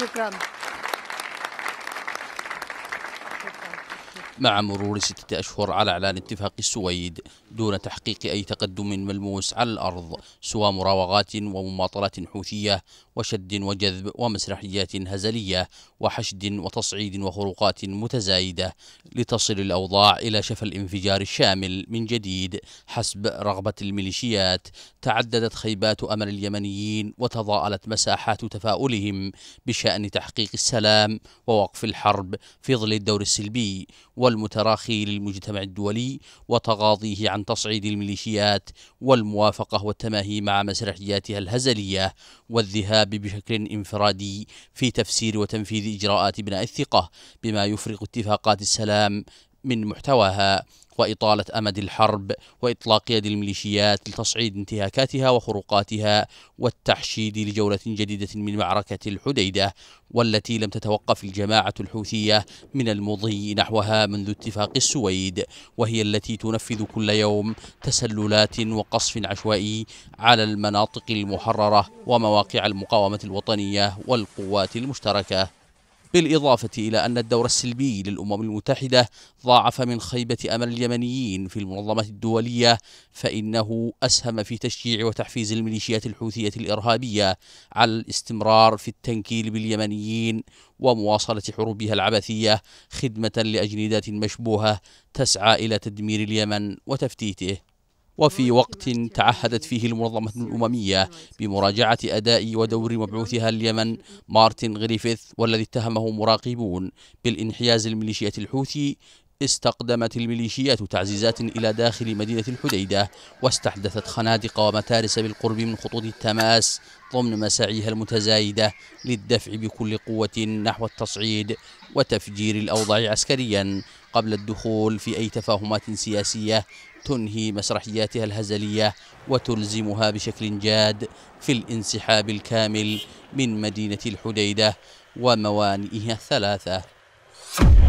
Obrigada. مع مرور ستة أشهر على إعلان اتفاق السويد دون تحقيق أي تقدم ملموس على الأرض سوى مراوغات ومماطلات حوثية وشد وجذب ومسرحيات هزلية وحشد وتصعيد وخروقات متزايدة لتصل الأوضاع إلى شفى الانفجار الشامل من جديد حسب رغبة الميليشيات تعددت خيبات أمل اليمنيين وتضاءلت مساحات تفاؤلهم بشأن تحقيق السلام ووقف الحرب في ظل الدور السلبي والمتراخي للمجتمع الدولي وتغاضيه عن تصعيد الميليشيات والموافقة والتماهي مع مسرحياتها الهزلية والذهاب بشكل انفرادي في تفسير وتنفيذ إجراءات بناء الثقة بما يفرق اتفاقات السلام من محتواها وإطالة أمد الحرب وإطلاق يد الميليشيات لتصعيد انتهاكاتها وخروقاتها والتحشيد لجولة جديدة من معركة الحديدة والتي لم تتوقف الجماعة الحوثية من المضي نحوها منذ اتفاق السويد وهي التي تنفذ كل يوم تسللات وقصف عشوائي على المناطق المحررة ومواقع المقاومة الوطنية والقوات المشتركة بالإضافة إلى أن الدور السلبي للأمم المتحدة ضاعف من خيبة أمل اليمنيين في المنظمة الدولية فإنه أسهم في تشجيع وتحفيز الميليشيات الحوثية الإرهابية على الاستمرار في التنكيل باليمنيين ومواصلة حروبها العبثية خدمة لأجندات مشبوهة تسعى إلى تدمير اليمن وتفتيته وفي وقت تعهدت فيه المنظمة الأممية بمراجعة أداء ودور مبعوثها اليمن مارتن غريفيث والذي اتهمه مراقبون بالانحياز الميليشيات الحوثي استقدمت الميليشيات تعزيزات إلى داخل مدينة الحديدة واستحدثت خنادق ومتارس بالقرب من خطوط التماس ضمن مساعيها المتزايدة للدفع بكل قوة نحو التصعيد وتفجير الأوضاع عسكريا قبل الدخول في أي تفاهمات سياسية تنهي مسرحياتها الهزلية وتلزمها بشكل جاد في الانسحاب الكامل من مدينة الحديدة وموانئها الثلاثة